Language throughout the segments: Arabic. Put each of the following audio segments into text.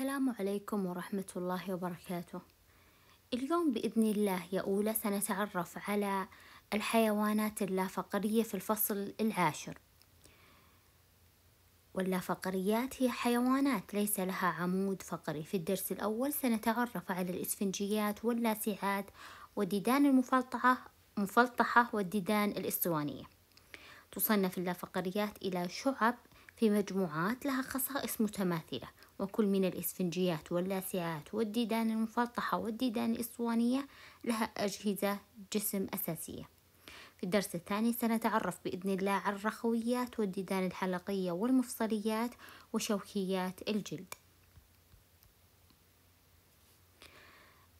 السلام عليكم ورحمة الله وبركاته اليوم بإذن الله يا أولى سنتعرف على الحيوانات اللافقرية في الفصل العاشر واللافقريات هي حيوانات ليس لها عمود فقري في الدرس الأول سنتعرف على الإسفنجيات واللاسعات والديدان المفلطحة مفلطحة والديدان الإسطوانية تصنف اللافقريات إلى شعب في مجموعات لها خصائص متماثلة وكل من الإسفنجيات واللاسعات والديدان المفطحة والديدان الإسطوانية لها أجهزة جسم أساسية في الدرس الثاني سنتعرف بإذن الله على الرخويات والديدان الحلقية والمفصليات وشوكيات الجلد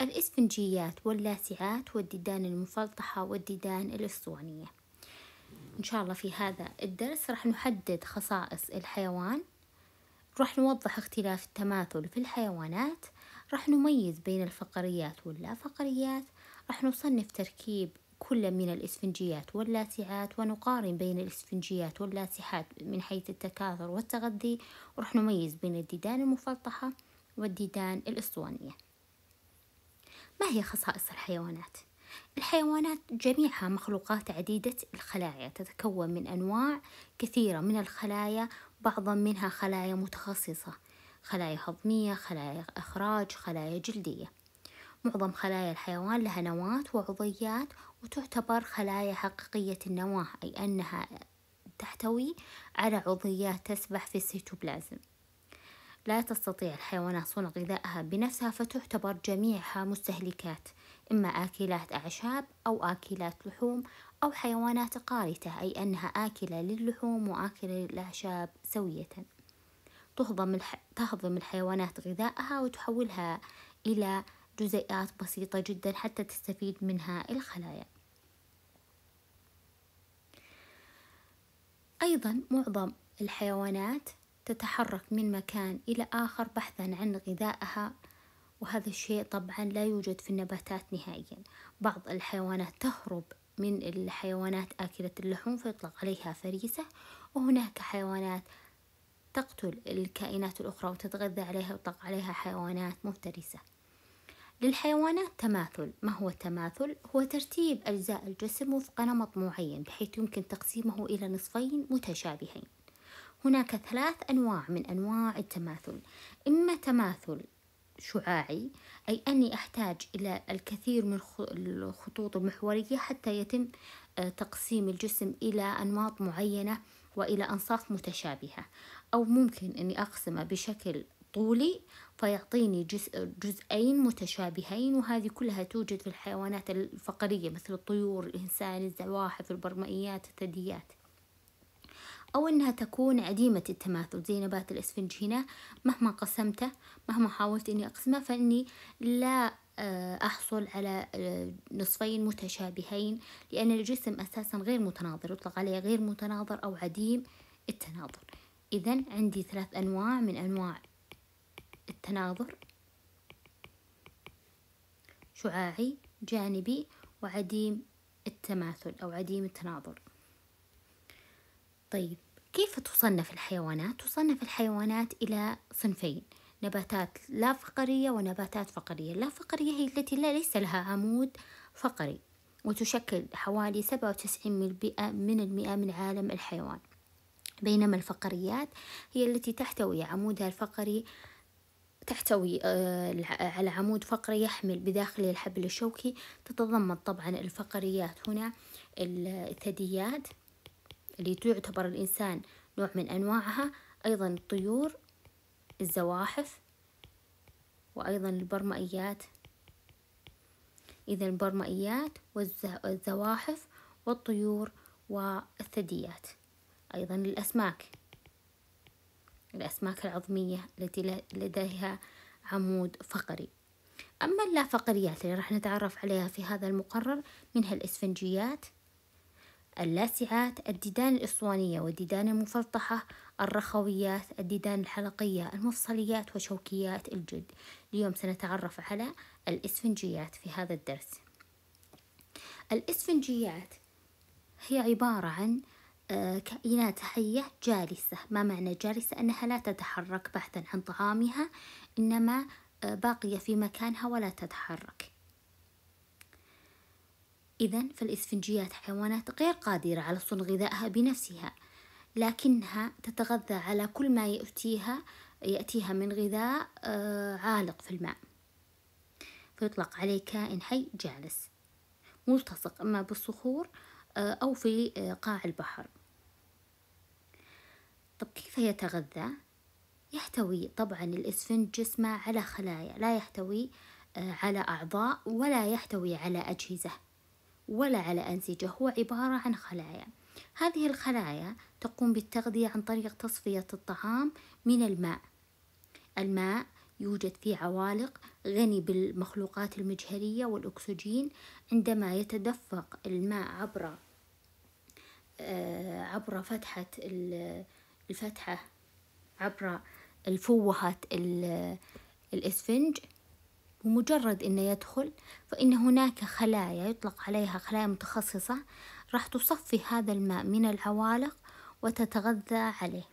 الإسفنجيات واللاسعات والديدان المفلطحة والديدان الإسطوانية إن شاء الله في هذا الدرس راح نحدد خصائص الحيوان راح نوضح اختلاف التماثل في الحيوانات راح نميز بين الفقريات واللا فقريات راح نصنف تركيب كل من الإسفنجيات واللاسعات ونقارن بين الإسفنجيات واللاسحات من حيث التكاثر والتغذي ورح نميز بين الديدان المفلطحة والديدان الأسطوانية ما هي خصائص الحيوانات؟ الحيوانات جميعها مخلوقات عديدة الخلايا تتكون من أنواع كثيرة من الخلايا بعضا منها خلايا متخصصة خلايا هضمية خلايا إخراج خلايا جلدية معظم خلايا الحيوان لها نواة وعضيات وتعتبر خلايا حقيقية النواة أي أنها تحتوي على عضيات تسبح في السيتوبلازم لا تستطيع الحيوانات صنع غذائها بنفسها فتعتبر جميعها مستهلكات إما آكلات أعشاب أو آكلات لحوم أو حيوانات قارتة أي أنها آكلة للحوم وآكلة للأعشاب سوية تهضم, الح... تهضم الحيوانات غذائها وتحولها إلى جزيئات بسيطة جدا حتى تستفيد منها الخلايا أيضا معظم الحيوانات تتحرك من مكان إلى آخر بحثا عن غذائها وهذا الشيء طبعا لا يوجد في النباتات نهائيا بعض الحيوانات تهرب من الحيوانات آكلة اللحوم فيطلق عليها فريسة وهناك حيوانات تقتل الكائنات الأخرى وتتغذى عليها ويطلق عليها حيوانات مفترسة للحيوانات تماثل ما هو التماثل؟ هو ترتيب أجزاء الجسم وفق نمط معين بحيث يمكن تقسيمه إلى نصفين متشابهين هناك ثلاث أنواع من أنواع التماثل إما تماثل شعاعي أي أني أحتاج إلى الكثير من الخطوط المحورية حتى يتم آه، تقسيم الجسم إلى أنماط معينة وإلى أنصاف متشابهة أو ممكن أني أقسمه بشكل طولي فيعطيني جزء جزئين متشابهين وهذه كلها توجد في الحيوانات الفقرية مثل الطيور الإنسان الزواحف البرمائيات الثدييات أو أنها تكون عديمة التماثل زي نبات الإسفنج هنا مهما قسمته مهما حاولت أني أقسمه فإني لا آه، أحصل على آه، نصفين متشابهين لأن الجسم أساسا غير متناظر يطلق عليه غير متناظر أو عديم التناظر إذا عندي ثلاث أنواع من أنواع التناظر شعاعي جانبي وعديم التماثل أو عديم التناظر طيب كيف تصنف الحيوانات؟ تصنف الحيوانات إلى صنفين نباتات لا فقرية ونباتات فقرية لا فقرية هي التي لا ليس لها عمود فقري وتشكل حوالي سبعة وتسعين من البيئة من المئة من عالم الحيوان بينما الفقريات هي التي تحتوي عمودها الفقري تحتوي آه، على عمود فقري يحمل بداخله الحبل الشوكي تتضمن طبعا الفقريات هنا الثدييات اللي تعتبر الإنسان نوع من أنواعها أيضا الطيور الزواحف وأيضا البرمائيات إذا البرمائيات والزواحف والطيور والثدييات أيضا الأسماك الأسماك العظمية التي لديها عمود فقري أما اللافقريات اللي راح نتعرف عليها في هذا المقرر منها الإسفنجيات اللاسعات الديدان الإسوانية والديدان المفلطحة الرخويات الديدان الحلقية المفصليات وشوكيات الجلد اليوم سنتعرف على الإسفنجيات في هذا الدرس الإسفنجيات هي عبارة عن آه، كائنات حية جالسة ما معنى جالسة أنها لا تتحرك بحثا عن طعامها إنما آه، باقية في مكانها ولا تتحرك إذا فالإسفنجيات حيوانات غير قادرة على صنع غذائها بنفسها لكنها تتغذى على كل ما يأتيها يأتيها من غذاء آه، عالق في الماء فيطلق عليه كائن حي جالس ملتصق إما بالصخور آه، أو في آه، قاع البحر طب كيف يتغذى؟ يحتوي طبعا الإسفنج جسمه على خلايا لا يحتوي على أعضاء ولا يحتوي على أجهزة ولا على أنسجة هو عبارة عن خلايا هذه الخلايا تقوم بالتغذية عن طريق تصفية الطعام من الماء الماء يوجد في عوالق غني بالمخلوقات المجهرية والأكسجين عندما يتدفق الماء عبر آه، عبر فتحة الفتحة عبر الفوهة الإسفنج ومجرد أنه يدخل فإن هناك خلايا يطلق عليها خلايا متخصصة راح تصفي هذا الماء من العوالق وتتغذى عليه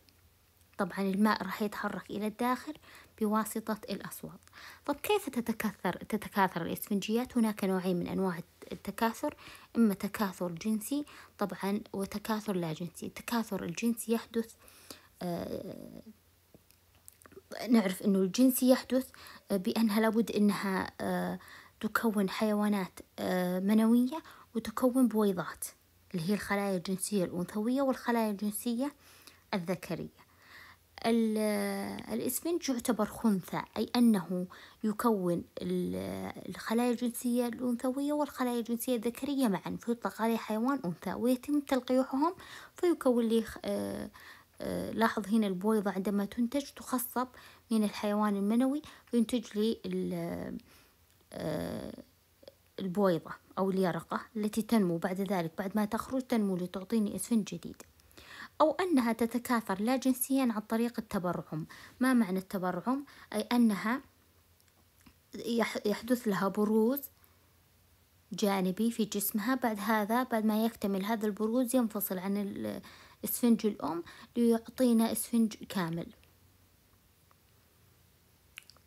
طبعا الماء راح يتحرك إلى الداخل بواسطة الأصوات طب كيف تتكاثر تتكاثر الإسفنجيات هناك نوعين من أنواع التكاثر إما تكاثر جنسي طبعا وتكاثر لا جنسي التكاثر الجنسي يحدث آه، نعرف أنه الجنس يحدث آه، بأنها لابد أنها آه، تكون حيوانات آه، منوية وتكون بويضات اللي هي الخلايا الجنسية الأنثوية والخلايا الجنسية الذكرية الإسفنج يعتبر خنثى أي أنه يكون الخلايا الجنسية الأنثوية والخلايا الجنسية الذكرية معا فيطلق عليه حيوان أنثى ويتم تلقيحهم فيكون لي آه، لاحظ هنا البويضة عندما تنتج تخصب من الحيوان المنوي فينتج لي آه، البويضة أو اليرقة التي تنمو بعد ذلك بعد ما تخرج تنمو لتعطيني إسفنج جديد أو أنها تتكاثر لا جنسيا عن طريق التبرعم ما معنى التبرعم؟ أي أنها يحدث لها بروز جانبي في جسمها بعد هذا بعد ما يكتمل هذا البروز ينفصل عن اسفنج الأم ليعطينا اسفنج كامل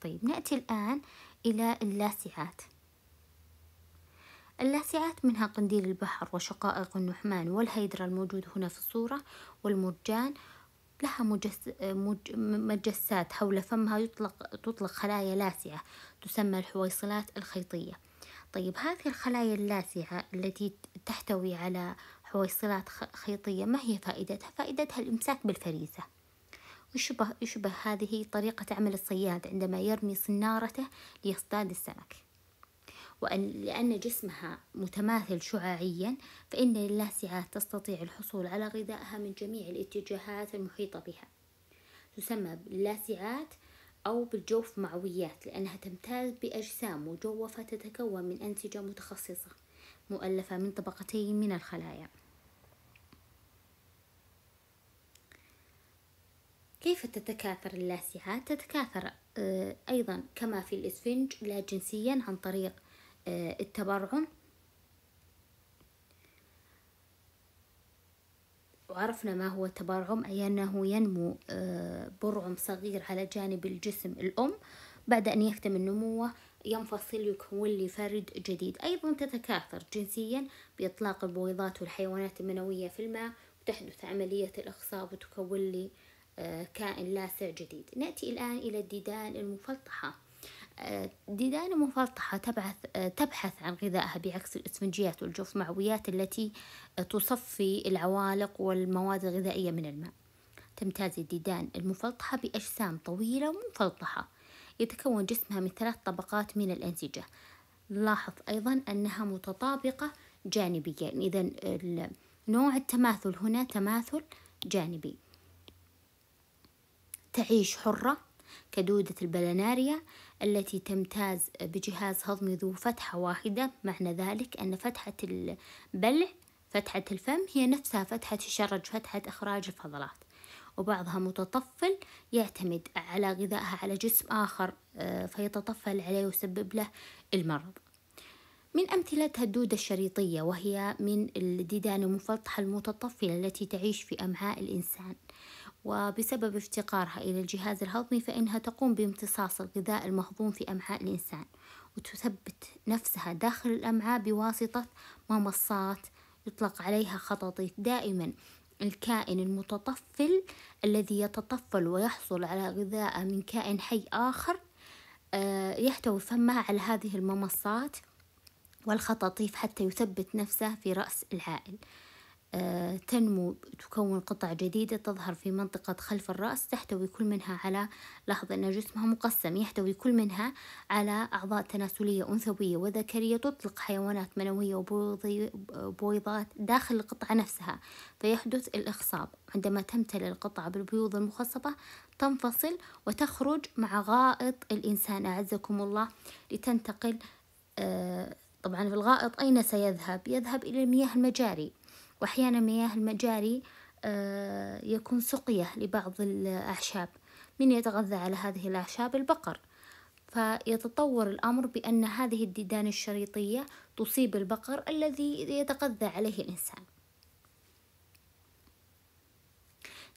طيب نأتي الآن إلى اللاسعات اللاسعات منها قنديل البحر وشقائق النحمان والهيدرا الموجود هنا في الصورة والمرجان لها مجس... مج... مجسات حول فمها يطلق تطلق خلايا لاسعة تسمى الحويصلات الخيطية طيب هذه الخلايا اللاسعة التي تحتوي على حويصلات خيطية ما هي فائدتها؟ فائدتها الإمساك بالفريسة يشبه, يشبه هذه طريقة عمل الصياد عندما يرمي صنارته ليصطاد السمك وأن لأن جسمها متماثل شعاعيا فإن اللاسعات تستطيع الحصول على غذائها من جميع الاتجاهات المحيطة بها تسمى باللاسعات أو بالجوف معويات لأنها تمتاز بأجسام مجوفة تتكون من أنسجة متخصصة مؤلفة من طبقتين من الخلايا كيف تتكاثر اللاسعه تتكاثر آه، أيضا كما في الإسفنج لا جنسيا عن طريق آه، التبرعم وعرفنا ما هو التبرعم أي أنه ينمو آه، برعم صغير على جانب الجسم الأم بعد أن يكتمل نموه ينفصل يكون لي فرد جديد أيضا تتكاثر جنسيا بإطلاق البويضات والحيوانات المنوية في الماء وتحدث عملية الإخصاب وتكون لي آه، كائن لاسع جديد نأتي الآن إلى الديدان المفلطحة الديدان آه، المفلطحة تبحث, آه، تبحث عن غذائها بعكس الإسفنجيات والجوف معويات التي تصفي العوالق والمواد الغذائية من الماء تمتاز الديدان المفلطحة بأجسام طويلة ومفلطحة يتكون جسمها من ثلاث طبقات من الأنسجة نلاحظ أيضا أنها متطابقة جانبيا إذا نوع التماثل هنا تماثل جانبي تعيش حرة كدودة البلناريا التي تمتاز بجهاز هضمي ذو فتحة واحدة معنى ذلك أن فتحة البلع فتحة الفم هي نفسها فتحة الشرج فتحة إخراج الفضلات وبعضها متطفل يعتمد على غذائها على جسم آخر آه، فيتطفل عليه ويسبب له المرض من أمثلتها الدودة الشريطية وهي من الديدان المفتحة المتطفلة التي تعيش في أمعاء الإنسان وبسبب افتقارها إلى الجهاز الهضمي فإنها تقوم بامتصاص الغذاء المهضوم في أمعاء الإنسان وتثبت نفسها داخل الأمعاء بواسطة ممصات يطلق عليها خطاطيف دائما الكائن المتطفل الذي يتطفل ويحصل على غذاء من كائن حي آخر آه، يحتوي فمه على هذه الممصات والخطاطيف حتى يثبت نفسه في رأس العائل آه، تنمو تكون قطع جديدة تظهر في منطقة خلف الرأس تحتوي كل منها على لحظة أن جسمها مقسم يحتوي كل منها على أعضاء تناسلية أنثوية وذكرية تطلق حيوانات منوية وبويضات داخل القطعة نفسها فيحدث الإخصاب عندما تمتلئ القطعة بالبيوض المخصبة تنفصل وتخرج مع غائط الإنسان أعزكم الله لتنتقل آه، طبعا في الغائط أين سيذهب؟ يذهب إلى المياه المجاري وأحيانا مياه المجاري آه، يكون سقية لبعض الأعشاب من يتغذى على هذه الأعشاب البقر فيتطور الأمر بأن هذه الديدان الشريطية تصيب البقر الذي يتغذى عليه الإنسان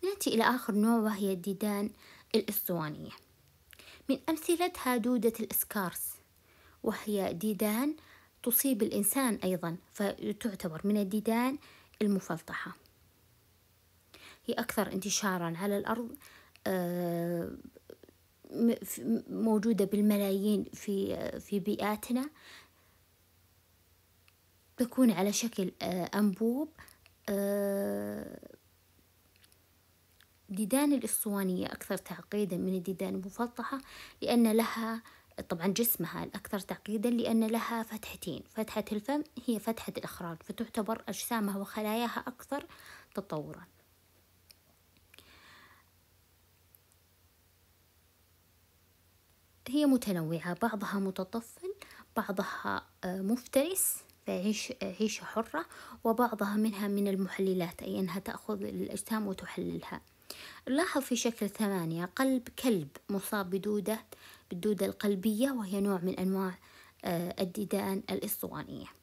نأتي إلى آخر نوع وهي الديدان الأسطوانية من أمثلتها دودة الإسكارس وهي ديدان تصيب الإنسان أيضا فتعتبر من الديدان المفلطحة هي أكثر انتشارا على الأرض آه، موجودة بالملايين في آه، في بيئاتنا تكون على شكل آه، أنبوب ديدان الأسطوانية أكثر تعقيدا من الديدان المفلطحة لأن لها طبعا جسمها الأكثر تعقيدا لأن لها فتحتين فتحة الفم هي فتحة الإخراج فتعتبر أجسامها وخلاياها أكثر تطورا هي متنوعة بعضها متطفل بعضها آه، مفترس فيعيش عيشة حرة وبعضها منها من المحللات أي أنها تأخذ الأجسام وتحللها لاحظ في شكل ثمانية قلب كلب مصاب بدودة بالدودة القلبية وهي نوع من أنواع آه، الديدان الأسطوانية